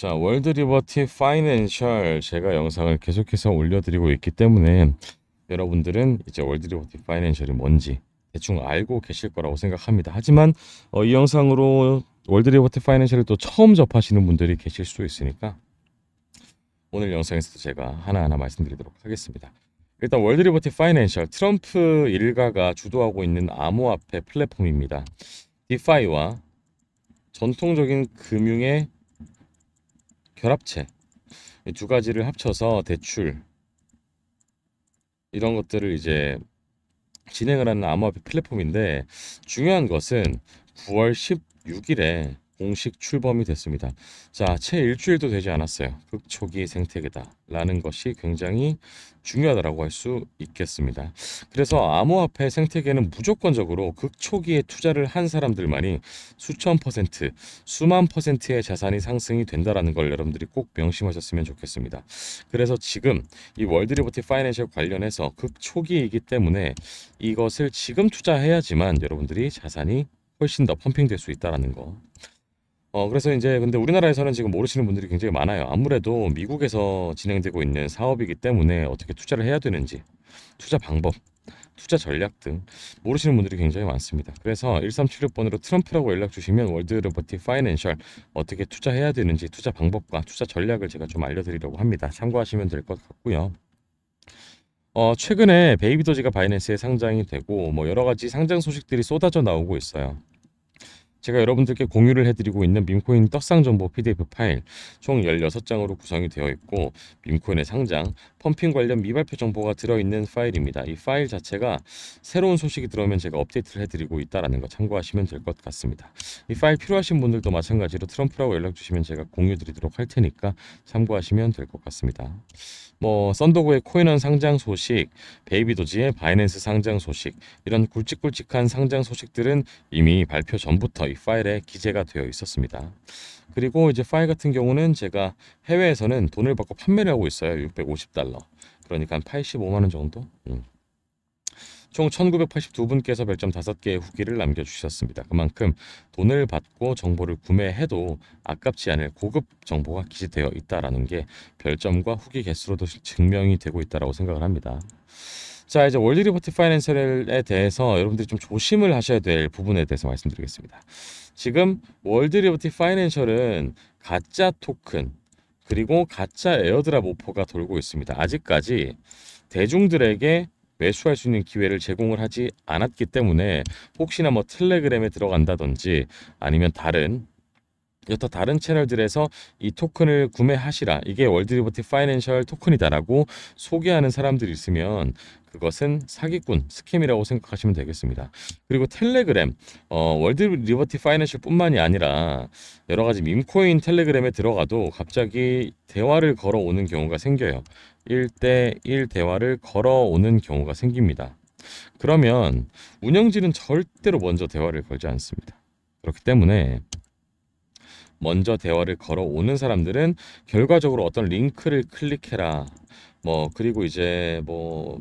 자 월드 리버티 파이낸셜 제가 영상을 계속해서 올려드리고 있기 때문에 여러분들은 이제 월드 리버티 파이낸셜이 뭔지 대충 알고 계실 거라고 생각합니다. 하지만 어, 이 영상으로 월드 리버티 파이낸셜을 또 처음 접하시는 분들이 계실 수도 있으니까 오늘 영상에서도 제가 하나하나 말씀드리도록 하겠습니다. 일단 월드 리버티 파이낸셜 트럼프 일가가 주도하고 있는 암호화폐 플랫폼입니다. 디파이와 전통적인 금융의 결합체 이 두 가지를 합쳐서 대출 이런 것들을 이제 진행을 하는 암호화폐 플랫폼인데 중요한 것은 9월 16일에 공식 출범이 됐습니다. 자, 채 일주일도 되지 않았어요. 극초기 그 생태계다라는 것이 굉장히 중요하다고할 수 있겠습니다. 그래서 암호화폐 생태계는 무조건적으로 극초기에 투자를 한 사람들만이 수천 퍼센트, 수만 퍼센트의 자산이 상승이 된다라는 걸 여러분들이 꼭 명심하셨으면 좋겠습니다. 그래서 지금 이 월드리버티 파이낸셜 관련해서 극초기이기 때문에 이것을 지금 투자해야지만 여러분들이 자산이 훨씬 더 펌핑될 수 있다라는 거. 어 그래서 이제 근데 우리나라에서는 지금 모르시는 분들이 굉장히 많아요. 아무래도 미국에서 진행되고 있는 사업이기 때문에 어떻게 투자를 해야 되는지 투자 방법 투자 전략 등 모르시는 분들이 굉장히 많습니다. 그래서 1376번으로 트럼프라고 연락 주시면 월드 로버티 파이낸셜 어떻게 투자해야 되는지 투자 방법과 투자 전략을 제가 좀 알려드리려고 합니다. 참고하시면 될 것 같고요. 어, 최근에 베이비도지가 바이낸스에 상장이 되고 뭐 여러 가지 상장 소식들이 쏟아져 나오고 있어요. 제가 여러분들께 공유를 해드리고 있는 민코인 떡상 정보 PDF 파일 총 16장으로 구성이 되어 있고 민코인의 상장, 펌핑 관련 미발표 정보가 들어있는 파일입니다. 이 파일 자체가 새로운 소식이 들어오면 제가 업데이트를 해드리고 있다는 거 참고하시면 될 것 같습니다. 이 파일 필요하신 분들도 마찬가지로 트럼프라고 연락 주시면 제가 공유 드리도록 할 테니까 참고하시면 될 것 같습니다. 뭐 썬더고의 코인원 상장 소식, 베이비도지의 바이낸스 상장 소식 이런 굵직굵직한 상장 소식들은 이미 발표 전부터 이 파일에 기재가 되어 있었습니다. 그리고 이제 파일 같은 경우는 제가 해외에서는 돈을 받고 판매를 하고 있어요. 650달러. 그러니까 85만 원 정도? 음. 총 1982분께서 별점 5개의 후기를 남겨주셨습니다. 그만큼 돈을 받고 정보를 구매해도 아깝지 않을 고급 정보가 기재되어 있다는 라게 별점과 후기 개수로도 증명이 되고 있다고 라 생각을 합니다. 자 이제 월드리버티 파이낸셜에 대해서 여러분들이 좀 조심을 하셔야 될 부분에 대해서 말씀드리겠습니다. 지금 월드리버티 파이낸셜은 가짜 토큰 그리고 가짜 에어드랍 오퍼가 돌고 있습니다. 아직까지 대중들에게 매수할 수 있는 기회를 제공을 하지 않았기 때문에 혹시나 뭐 텔레그램에 들어간다든지 아니면 다른 여타 다른 채널들에서 이 토큰을 구매하시라 이게 월드리버티 파이낸셜 토큰이다라고 소개하는 사람들이 있으면 그것은 사기꾼 스캠이라고 생각하시면 되겠습니다 그리고 텔레그램 어, 월드리버티 파이낸셜 뿐만이 아니라 여러가지 밈코인 텔레그램에 들어가도 갑자기 대화를 걸어오는 경우가 생겨요 1대1 대화를 걸어오는 경우가 생깁니다 그러면 운영진은 절대로 먼저 대화를 걸지 않습니다 그렇기 때문에 먼저 대화를 걸어오는 사람들은 결과적으로 어떤 링크를 클릭해라 뭐 그리고 이제 뭐뭐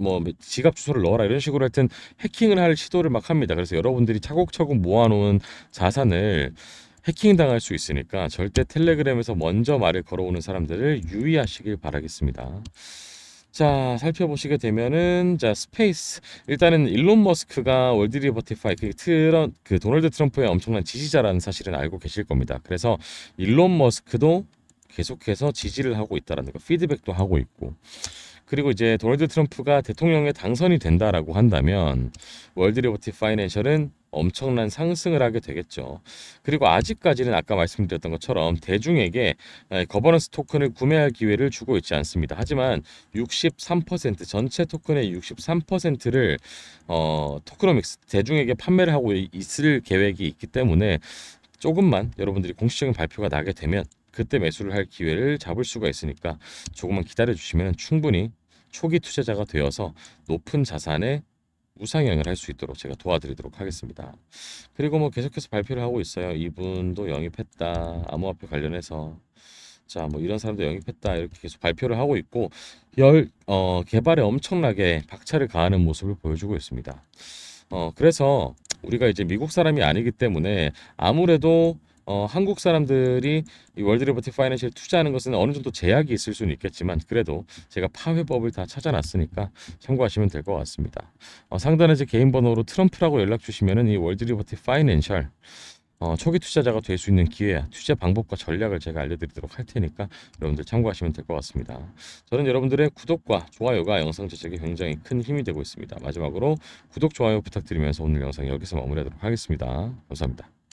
뭐 지갑 주소를 넣어라 이런 식으로 하여튼 해킹을 할 시도를 막 합니다. 그래서 여러분들이 차곡차곡 모아놓은 자산을 해킹당할 수 있으니까 절대 텔레그램에서 먼저 말을 걸어오는 사람들을 유의하시길 바라겠습니다. 자 살펴보시게 되면은 자 스페이스 일단은 일론 머스크가 월드 리버티파이 그트런그 도널드 트럼프의 엄청난 지지자라는 사실은 알고 계실 겁니다. 그래서 일론 머스크도 계속해서 지지를 하고 있다라는 거 피드백도 하고 있고 그리고 이제 도널드 트럼프가 대통령에 당선이 된다라고 한다면 월드리버티 파이낸셜은 엄청난 상승을 하게 되겠죠. 그리고 아직까지는 아까 말씀드렸던 것처럼 대중에게 아, 거버넌스 토큰을 구매할 기회를 주고 있지 않습니다. 하지만 63% 전체 토큰의 63%를 어, 토크로믹스 대중에게 판매를 하고 있을 계획이 있기 때문에 조금만 여러분들이 공식적인 발표가 나게 되면 그때 매수를 할 기회를 잡을 수가 있으니까 조금만 기다려 주시면 충분히 초기 투자자가 되어서 높은 자산에 우상향을 할 수 있도록 제가 도와드리도록 하겠습니다. 그리고 뭐 계속해서 발표를 하고 있어요. 이분도 영입했다. 암호화폐 관련해서 자, 뭐 이런 사람도 영입했다 이렇게 계속 발표를 하고 있고 열 어, 개발에 엄청나게 박차를 가하는 모습을 보여주고 있습니다. 어, 그래서 우리가 이제 미국 사람이 아니기 때문에 아무래도 어, 한국 사람들이 이 월드리버티 파이낸셜 투자하는 것은 어느 정도 제약이 있을 수는 있겠지만 그래도 제가 파회법을 다 찾아놨으니까 참고하시면 될 것 같습니다. 어, 상단에 제 개인 번호로 트럼프라고 연락 주시면은 이 월드리버티 파이낸셜 어, 초기 투자자가 될 수 있는 기회야 투자 방법과 전략을 제가 알려드리도록 할 테니까 여러분들 참고하시면 될 것 같습니다. 저는 여러분들의 구독과 좋아요가 영상 제작에 굉장히 큰 힘이 되고 있습니다. 마지막으로 구독, 좋아요 부탁드리면서 오늘 영상 여기서 마무리하도록 하겠습니다. 감사합니다.